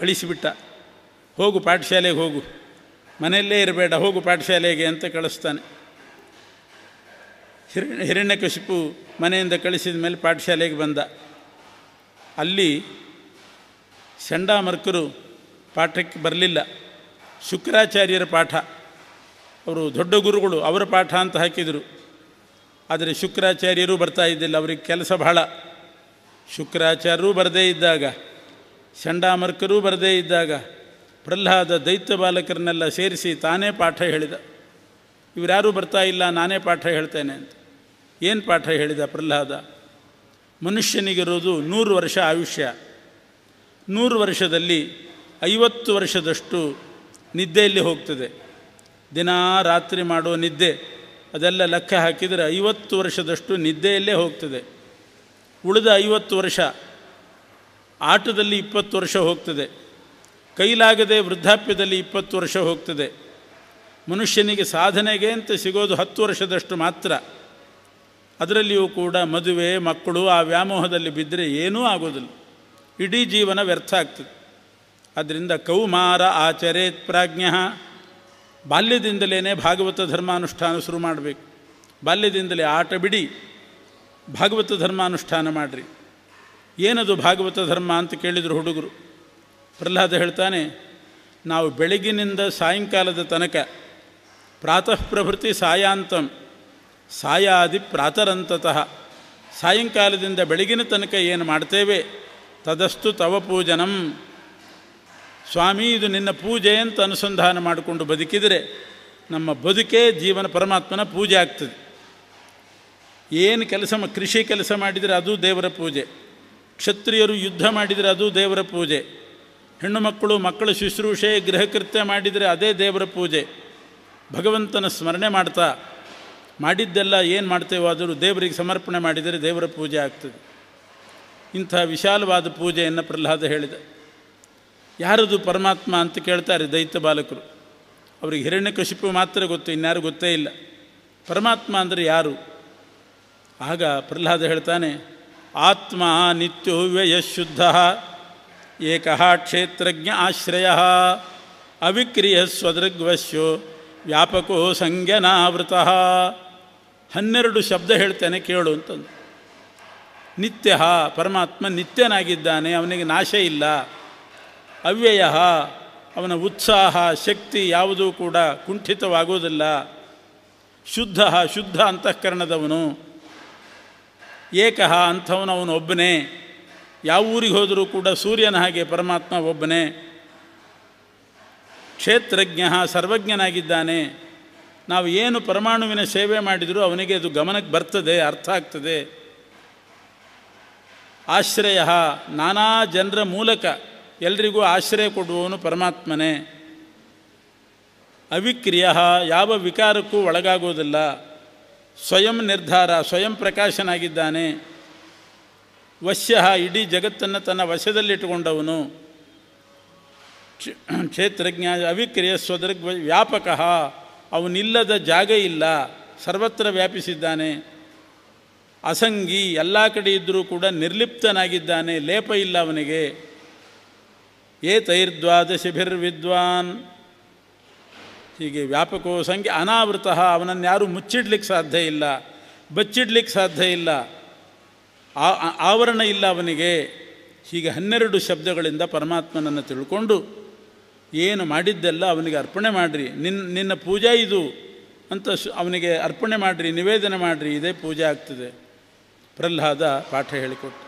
ಕಳಿಸಿಬಿಟ್ಟ ಹೋಗು ಪಾಠಶಾಲೆಗೆ ಹೋಗು ಮನೆಯಲ್ಲೇ ಇರಬೇಡ ಹೋಗು ಪಾಠಶಾಲೆಗೆ ಅಂತ ಕಳಿಸ್ತಾನೆ ಹಿರಣ್ಯ ಹಿರಣ್ಯಕಶಿಪು ಮನೆಯಿಂದ ಕಳಿಸಿದ ಮೇಲೆ ಪಾಠಶಾಲೆಗೆ ಬಂದ ಅಲ್ಲಿ ಚಂಡಾಮರ್ಕರು ಪಾಠಕ್ಕೆ ಬರಲಿಲ್ಲ ಶುಕ್ರಾಚಾರ್ಯರ ಪಾಠ ಅವರು ದೊಡ್ಡ ಗುರುಗಳು ಅವರ ಪಾಠ ಅಂತ ಹಾಕಿದರು ಆದರೆ ಶುಕ್ರಾಚಾರ್ಯರು ಬರ್ತಾ ಇದ್ದಿಲ್ಲ ಅವ್ರಿಗೆ ಕೆಲಸ ಬಹಳ ಶುಕ್ರಾಚಾರ್ಯರು ಬರದೇ ಇದ್ದಾಗ ಚಂಡಾಮರ್ಕರೂ ಬರದೇ ಇದ್ದಾಗ ಪ್ರಹ್ಲಾದ ದೈತ್ಯ ಬಾಲಕರನ್ನೆಲ್ಲ ಸೇರಿಸಿ ತಾನೇ ಪಾಠ ಹೇಳಿದ ಇವರ್ಯಾರೂ ಬರ್ತಾ ಇಲ್ಲ ನಾನೇ ಪಾಠ ಹೇಳ್ತೇನೆ ಅಂತ ಏನು ಪಾಠ ಹೇಳಿದ ಪ್ರಹ್ಲಾದ ಮನುಷ್ಯನಿಗಿರೋದು ನೂರು ವರ್ಷ ಆಯುಷ್ಯ ನೂರು ವರ್ಷದಲ್ಲಿ ಐವತ್ತು ವರ್ಷದಷ್ಟು ನಿದ್ದೆಯಲ್ಲಿ ಹೋಗ್ತದೆ ದಿನಾ ರಾತ್ರಿ ಮಾಡೋ ನಿದ್ದೆ ಅದೆಲ್ಲ ಲೆಕ್ಕ ಹಾಕಿದರೆ ಐವತ್ತು ವರ್ಷದಷ್ಟು ನಿದ್ದೆಯಲ್ಲೇ ಹೋಗ್ತದೆ ಉಳಿದ ಐವತ್ತು ವರ್ಷ ಆಟದಲ್ಲಿ ಇಪ್ಪತ್ತು ವರ್ಷ ಹೋಗ್ತದೆ ಕೈಲಾಗದೆ ವೃದ್ಧಾಪ್ಯದಲ್ಲಿ ಇಪ್ಪತ್ತು ವರ್ಷ ಹೋಗ್ತದೆ ಮನುಷ್ಯನಿಗೆ ಸಾಧನೆಗೆ ಅಂತ ಸಿಗೋದು ಹತ್ತು ವರ್ಷದಷ್ಟು ಮಾತ್ರ ಅದರಲ್ಲಿಯೂ ಕೂಡ ಮದುವೆ ಮಕ್ಕಳು ಆ ವ್ಯಾಮೋಹದಲ್ಲಿ ಬಿದ್ದರೆ ಏನೂ ಆಗೋದಿಲ್ಲ ಇಡೀ ಜೀವನ ವ್ಯರ್ಥ ಆಗ್ತದೆ ಆದ್ದರಿಂದ ಕೌಮಾರ ಆಚರೇತ್ ಪ್ರಾಜ್ಞ ಬಾಲ್ಯದಿಂದಲೇ ಭಾಗವತ ಧರ್ಮಾನುಷ್ಠಾನ ಶುರು ಮಾಡಬೇಕು ಬಾಲ್ಯದಿಂದಲೇ ಆಟ ಬಿಡಿ ಭಾಗವತ ಧರ್ಮಾನುಷ್ಠಾನ ಮಾಡಿರಿ ಏನದು ಭಾಗವತ ಧರ್ಮ ಅಂತ ಕೇಳಿದರು ಹುಡುಗರು ಪ್ರಹ್ಲಾದ ಹೇಳ್ತಾನೆ ನಾವು ಬೆಳಗಿನಿಂದ ಸಾಯಂಕಾಲದ ತನಕ ಪ್ರಾತಃ ಪ್ರಭೃತಿ ಸಾಯಾಂತಂ ಸಾಯಾದಿ ಪ್ರಾತರಂತತಃ ಸಾಯಂಕಾಲದಿಂದ ಬೆಳಗಿನ ತನಕ ಏನು ಮಾಡ್ತೇವೆ ತದಸ್ತು ತವ ಪೂಜನಂ ಸ್ವಾಮಿ ಇದು ನಿನ್ನ ಪೂಜೆ ಅಂತ ಅನುಸಂಧಾನ ಮಾಡಿಕೊಂಡು ಬದುಕಿದರೆ ನಮ್ಮ ಬದುಕೇ ಜೀವನ ಪರಮಾತ್ಮನ ಪೂಜೆ ಆಗ್ತದೆ ಏನು ಕೆಲಸ ಕೃಷಿ ಕೆಲಸ ಮಾಡಿದರೆ ಅದು ದೇವರ ಪೂಜೆ ಕ್ಷತ್ರಿಯರು ಯುದ್ಧ ಮಾಡಿದರೆ ಅದು ದೇವರ ಪೂಜೆ ಹೆಣ್ಣು ಮಕ್ಕಳು ಮಕ್ಕಳ ಶುಶ್ರೂಷೆ ಗೃಹಕೃತ್ಯ ಮಾಡಿದರೆ ಅದೇ ದೇವರ ಪೂಜೆ ಭಗವಂತನ ಸ್ಮರಣೆ ಮಾಡ್ತಾ ಮಾಡಿದ್ದೆಲ್ಲ ಏನು ಮಾಡ್ತೇವೋ ಆದರೂ ದೇವರಿಗೆ ಸಮರ್ಪಣೆ ಮಾಡಿದರೆ ದೇವರ ಪೂಜೆ ಆಗ್ತದೆ ಇಂಥ ವಿಶಾಲವಾದ ಪೂಜೆಯನ್ನು ಪ್ರಹ್ಲಾದ ಹೇಳಿದ ಯಾರದು ಪರಮಾತ್ಮ ಅಂತ ಕೇಳ್ತಾರೆ ದೈತ್ಯ ಬಾಲಕರು ಅವ್ರಿಗೆ ಕಶಿಪು ಮಾತ್ರ ಗೊತ್ತು ಇನ್ಯಾರು ಗೊತ್ತೇ ಇಲ್ಲ ಪರಮಾತ್ಮ ಅಂದರೆ ಯಾರು ಆಗ ಪ್ರಹ್ಲಾದ ಹೇಳ್ತಾನೆ ಆತ್ಮ ನಿತ್ಯೋ ಶುದ್ಧ ಏಕಃ ಕ್ಷೇತ್ರಜ್ಞ ಆಶ್ರಯ ಅವಿಕ್ರಿಯ ಸ್ವದೃಗ್ವಶ್ಯೋ ವ್ಯಾಪಕೋ ಸಂಜ್ಞನಾವೃತ ಹನ್ನೆರಡು ಶಬ್ದ ಹೇಳ್ತೇನೆ ಕೇಳು ಅಂತಂದು ನಿತ್ಯ ಪರಮಾತ್ಮ ನಿತ್ಯನಾಗಿದ್ದಾನೆ ಅವನಿಗೆ ನಾಶ ಇಲ್ಲ ಅವ್ಯಯ ಅವನ ಉತ್ಸಾಹ ಶಕ್ತಿ ಯಾವುದೂ ಕೂಡ ಕುಂಠಿತವಾಗುವುದಿಲ್ಲ ಶುದ್ಧ ಶುದ್ಧ ಅಂತಃಕರಣದವನು ಏಕಃ ಅಂಥವನು ಅವನೊಬ್ಬನೇ ಯಾವ ಊರಿಗೆ ಹೋದರೂ ಕೂಡ ಸೂರ್ಯನ ಹಾಗೆ ಪರಮಾತ್ಮ ಒಬ್ಬನೇ ಕ್ಷೇತ್ರಜ್ಞ ಸರ್ವಜ್ಞನಾಗಿದ್ದಾನೆ ನಾವು ಏನು ಪರಮಾಣುವಿನ ಸೇವೆ ಮಾಡಿದರೂ ಅವನಿಗೆ ಅದು ಗಮನಕ್ಕೆ ಬರ್ತದೆ ಅರ್ಥ ಆಗ್ತದೆ ಆಶ್ರಯ ನಾನಾ ಜನರ ಮೂಲಕ ಎಲ್ರಿಗೂ ಆಶ್ರಯ ಕೊಡುವವನು ಪರಮಾತ್ಮನೇ ಅವಿಕ್ರಿಯ ಯಾವ ವಿಕಾರಕ್ಕೂ ಒಳಗಾಗೋದಿಲ್ಲ ಸ್ವಯಂ ನಿರ್ಧಾರ ಸ್ವಯಂ ಪ್ರಕಾಶನಾಗಿದ್ದಾನೆ ವಶ್ಯ ಇಡೀ ಜಗತ್ತನ್ನು ತನ್ನ ವಶದಲ್ಲಿಟ್ಟುಕೊಂಡವನು ಕ್ಷೇತ್ರಜ್ಞ ಅವಿಕ್ರಿಯ ಸ್ವದೃಗ್ ವ್ಯಾಪಕ ಅವನಿಲ್ಲದ ಜಾಗ ಇಲ್ಲ ಸರ್ವತ್ರ ವ್ಯಾಪಿಸಿದ್ದಾನೆ ಅಸಂಗಿ ಎಲ್ಲ ಕಡೆ ಇದ್ದರೂ ಕೂಡ ನಿರ್ಲಿಪ್ತನಾಗಿದ್ದಾನೆ ಲೇಪ ಇಲ್ಲ ಅವನಿಗೆ ಏತೈರ್ದ್ವಾದಶಿಭಿರ್ವಿದ್ವಾನ್ ಹೀಗೆ ವ್ಯಾಪಕವೋ ಸಂಖ್ಯೆ ಅನಾವೃತ ಅವನನ್ನು ಯಾರೂ ಮುಚ್ಚಿಡ್ಲಿಕ್ಕೆ ಸಾಧ್ಯ ಇಲ್ಲ ಬಚ್ಚಿಡ್ಲಿಕ್ಕೆ ಸಾಧ್ಯ ಇಲ್ಲ ಆವರಣ ಇಲ್ಲ ಅವನಿಗೆ ಹೀಗೆ ಹನ್ನೆರಡು ಶಬ್ದಗಳಿಂದ ಪರಮಾತ್ಮನನ್ನು ತಿಳ್ಕೊಂಡು ಏನು ಮಾಡಿದ್ದೆಲ್ಲ ಅವನಿಗೆ ಅರ್ಪಣೆ ಮಾಡಿರಿ ನಿನ್ನ ನಿನ್ನ ಪೂಜಾ ಇದು ಅಂತ ಅವನಿಗೆ ಅರ್ಪಣೆ ಮಾಡಿರಿ ನಿವೇದನೆ ಮಾಡಿರಿ ಇದೇ ಪೂಜೆ ಆಗ್ತದೆ ಪ್ರಹ್ಲಾದ ಪಾಠ ಹೇಳಿಕೊಟ್ಟು